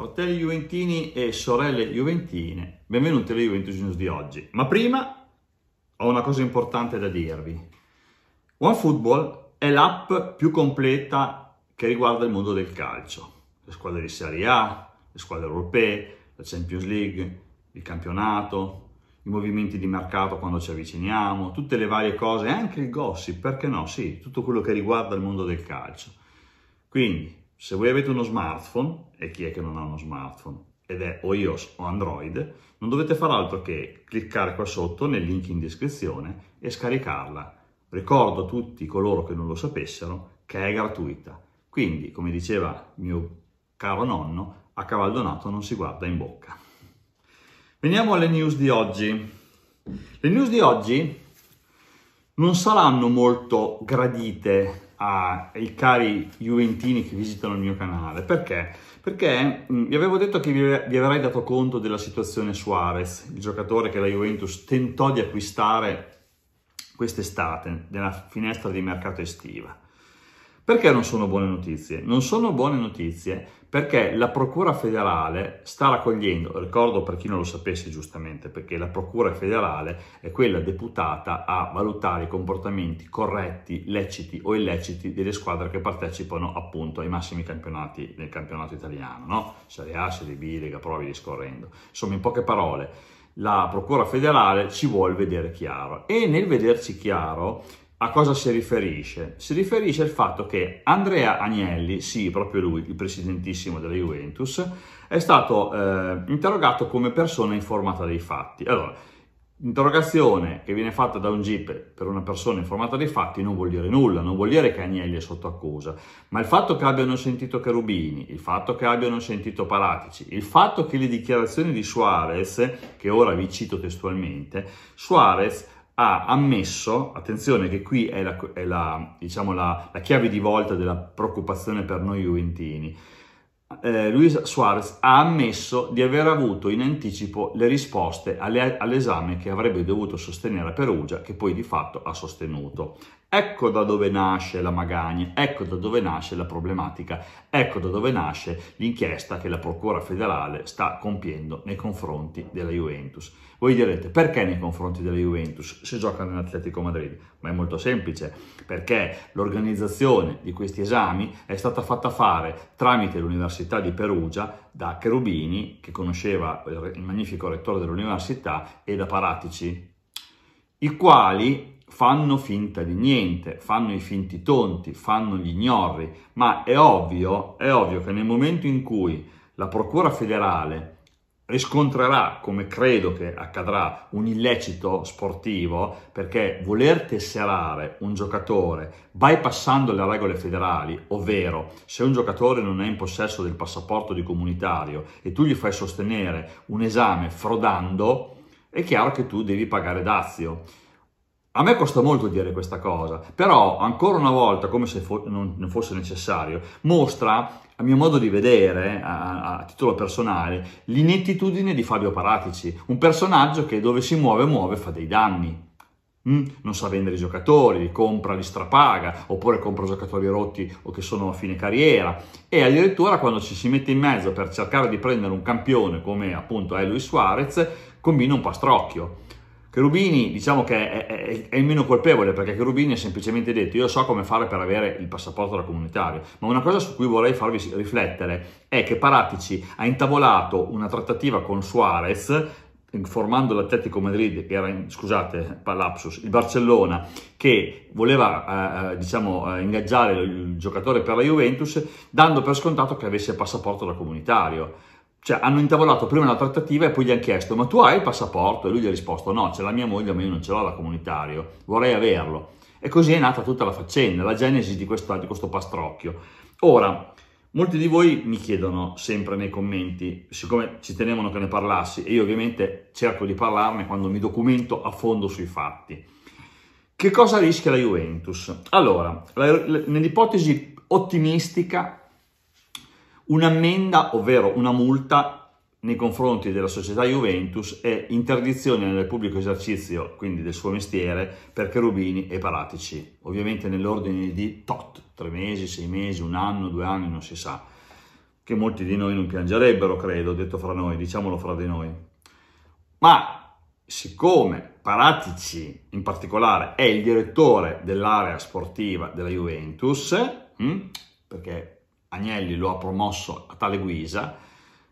Fratelli Juventini e sorelle Juventine, benvenuti alle Juventus News di oggi. Ma prima ho una cosa importante da dirvi. OneFootball è l'app più completa che riguarda il mondo del calcio. Le squadre di Serie A, le squadre europee, la Champions League, il campionato, i movimenti di mercato quando ci avviciniamo, tutte le varie cose, anche il gossip, perché no? Sì, tutto quello che riguarda il mondo del calcio. Quindi se voi avete uno smartphone, e chi è che non ha uno smartphone, ed è o iOS o Android, non dovete fare altro che cliccare qua sotto nel link in descrizione e scaricarla. Ricordo a tutti coloro che non lo sapessero che è gratuita. Quindi, come diceva mio caro nonno, a cavaldonato non si guarda in bocca. Veniamo alle news di oggi. Le news di oggi non saranno molto gradite ai cari juventini che visitano il mio canale. Perché? Perché mh, mm, vi avevo detto che vi, vi avrei dato conto della situazione Suarez, il giocatore che la Juventus tentò di acquistare quest'estate, nella finestra di mercato estiva. Perché non sono buone notizie? Non sono buone notizie perché la Procura federale sta raccogliendo, ricordo per chi non lo sapesse giustamente, perché la Procura federale è quella deputata a valutare i comportamenti corretti, leciti o illeciti delle squadre che partecipano appunto ai massimi campionati del campionato italiano, no? Serie A, Serie B, Lega Pro, discorrendo. Insomma, in poche parole, la Procura federale ci vuole vedere chiaro e nel vederci chiaro a cosa si riferisce? Si riferisce al fatto che Andrea Agnelli, sì, proprio lui, il presidentissimo della Juventus, è stato eh, interrogato come persona informata dei fatti. Allora, interrogazione che viene fatta da un GIP per una persona informata dei fatti non vuol dire nulla, non vuol dire che Agnelli è sotto accusa, ma il fatto che abbiano sentito Cherubini, il fatto che abbiano sentito Paratici, il fatto che le dichiarazioni di Suarez, che ora vi cito testualmente, Suarez ha ammesso, attenzione che qui è, la, è la, diciamo la, la chiave di volta della preoccupazione per noi juventini, eh, Luis Suarez ha ammesso di aver avuto in anticipo le risposte alle, all'esame che avrebbe dovuto sostenere a Perugia, che poi di fatto ha sostenuto. Ecco da dove nasce la Magagna, ecco da dove nasce la problematica, ecco da dove nasce l'inchiesta che la Procura federale sta compiendo nei confronti della Juventus. Voi direte perché nei confronti della Juventus se gioca nell'Atletico Madrid? Ma è molto semplice, perché l'organizzazione di questi esami è stata fatta fare tramite l'Università di Perugia da Cherubini, che conosceva il magnifico rettore dell'università, e da Paratici, i quali fanno finta di niente, fanno i finti tonti, fanno gli ignorri, ma è ovvio, è ovvio che nel momento in cui la Procura federale riscontrerà, come credo che accadrà, un illecito sportivo, perché voler tesserare un giocatore bypassando le regole federali, ovvero se un giocatore non è in possesso del passaporto di comunitario e tu gli fai sostenere un esame frodando, è chiaro che tu devi pagare dazio. A me costa molto dire questa cosa, però ancora una volta, come se fo- non, non, fosse necessario, mostra, a mio modo di vedere, a, a, titolo personale, l'inettitudine di Fabio Paratici, un personaggio che dove si muove, muove, fa dei danni. Mm? Non sa vendere i giocatori, li compra, li strapaga, oppure compra giocatori rotti o che sono a fine carriera. E addirittura quando ci si mette in mezzo per cercare di prendere un campione come appunto è Luis Suarez, combina un pastrocchio. Cherubini diciamo che è, è, è, il meno colpevole perché Cherubini ha semplicemente detto io so come fare per avere il passaporto da comunitario, ma una cosa su cui vorrei farvi riflettere è che Paratici ha intavolato una trattativa con Suarez formando l'Atletico Madrid, che era, in, scusate, lapsus, il Barcellona, che voleva, eh, eh diciamo, eh, ingaggiare il giocatore per la Juventus, dando per scontato che avesse il passaporto da comunitario cioè hanno intavolato prima la trattativa e poi gli hanno chiesto ma tu hai il passaporto? E lui gli ha risposto no, c'è la mia moglie ma io non ce l'ho la comunitario, vorrei averlo. E così è nata tutta la faccenda, la genesi di questo, di questo pastrocchio. Ora, molti di voi mi chiedono sempre nei commenti, siccome ci tenevano che ne parlassi, e io ovviamente cerco di parlarne quando mi documento a fondo sui fatti. Che cosa rischia la Juventus? Allora, nell'ipotesi ottimistica Un'ammenda, ovvero una multa nei confronti della società Juventus e interdizione nel pubblico esercizio, quindi del suo mestiere, per Cherubini e Paratici. Ovviamente nell'ordine di tot, tre mesi, sei mesi, un anno, due anni, non si sa. Che molti di noi non piangerebbero, credo, detto fra noi, diciamolo fra di noi. Ma siccome Paratici in particolare è il direttore dell'area sportiva della Juventus, hm, perché Agnelli lo ha promosso a tale guisa,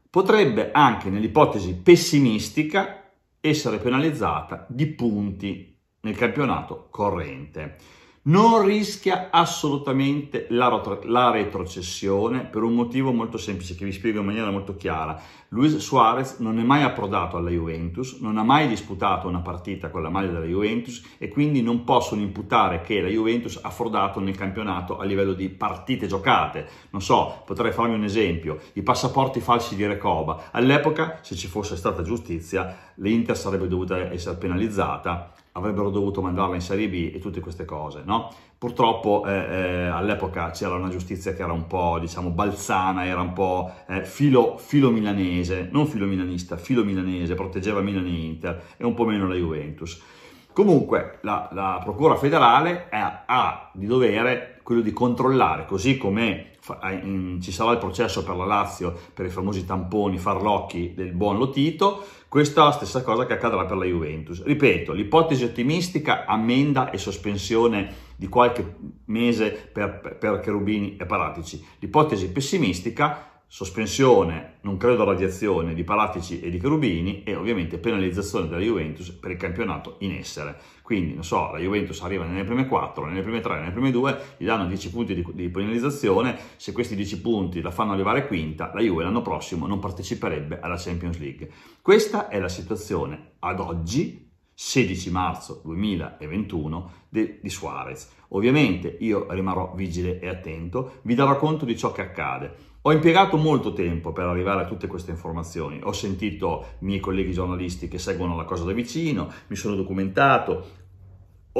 potrebbe anche nell'ipotesi pessimistica essere penalizzata di punti nel campionato corrente non rischia assolutamente la, rotro- la, retrocessione per un motivo molto semplice che vi spiego in maniera molto chiara. Luis Suarez non è mai approdato alla Juventus, non ha mai disputato una partita con la maglia della Juventus e quindi non possono imputare che la Juventus ha frodato nel campionato a livello di partite giocate. Non so, potrei farmi un esempio, i passaporti falsi di Recoba. All'epoca, se ci fosse stata giustizia, l'Inter sarebbe dovuta essere penalizzata avrebbero dovuto mandarla in Serie B e tutte queste cose, no? Purtroppo eh, eh, all'epoca c'era una giustizia che era un po', diciamo, balzana, era un po' eh, filo, filo, milanese, non filo milanista, filo milanese, proteggeva Milan e Inter e un po' meno la Juventus. Comunque la, la Procura federale ha, ha di dovere quello di controllare, così come eh, ci sarà il processo per la Lazio per i famosi tamponi farlocchi del buon Lotito, questa è la stessa cosa che accadrà per la Juventus. Ripeto, l'ipotesi ottimistica, ammenda e sospensione di qualche mese per, per Cherubini e Paratici. L'ipotesi pessimistica, sospensione, non credo radiazione, di Palatici e di Cherubini e ovviamente penalizzazione della Juventus per il campionato in essere. Quindi, non so, la Juventus arriva nelle prime 4, nelle prime 3, nelle prime 2, gli danno 10 punti di, di penalizzazione, se questi 10 punti la fanno arrivare quinta, la Juve l'anno prossimo non parteciperebbe alla Champions League. Questa è la situazione ad oggi 16 marzo 2021 de, di Suarez. Ovviamente io rimarrò vigile e attento, vi darò conto di ciò che accade. Ho impiegato molto tempo per arrivare a tutte queste informazioni, ho sentito i miei colleghi giornalisti che seguono la cosa da vicino, mi sono documentato,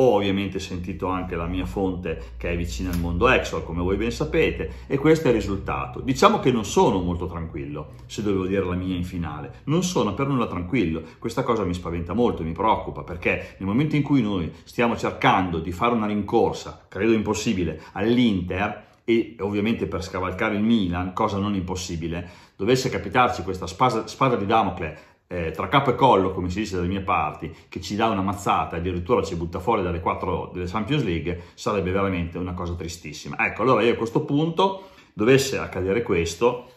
ho ovviamente sentito anche la mia fonte che è vicina al mondo Exor, come voi ben sapete, e questo è il risultato. Diciamo che non sono molto tranquillo, se dovevo dire la mia in finale. Non sono per nulla tranquillo. Questa cosa mi spaventa molto, mi preoccupa, perché nel momento in cui noi stiamo cercando di fare una rincorsa, credo impossibile, all'Inter, e ovviamente per scavalcare il Milan, cosa non impossibile, dovesse capitarci questa spada, spada di Damocle eh, tra capo e collo, come si dice dalle mie parti, che ci dà una mazzata e addirittura ci butta fuori dalle 4 delle Champions League, sarebbe veramente una cosa tristissima. Ecco, allora io a questo punto, dovesse accadere questo,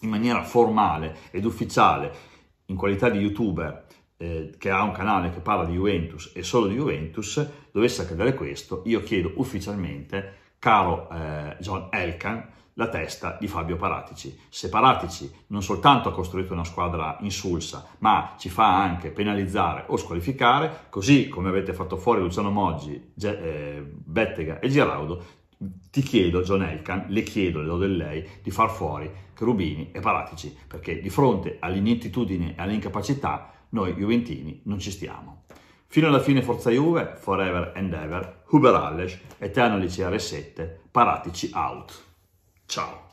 in maniera formale ed ufficiale, in qualità di youtuber, eh, che ha un canale che parla di Juventus e solo di Juventus, dovesse accadere questo, io chiedo ufficialmente, caro eh, John Elkan, la testa di Fabio Paratici. Se Paratici non soltanto ha costruito una squadra insulsa, ma ci fa anche penalizzare o squalificare, così come avete fatto fuori Luciano Moggi, Ge- eh, Bettega e Giraudo, ti chiedo, John Elkan, le chiedo, le do del lei, di far fuori Cherubini e Paratici, perché di fronte all'inettitudine e all'incapacità noi Juventini non ci stiamo. Fino alla fine Forza Juve, Forever and Ever, Huber Allesch, Eternalici R7, Paratici out. Tchau.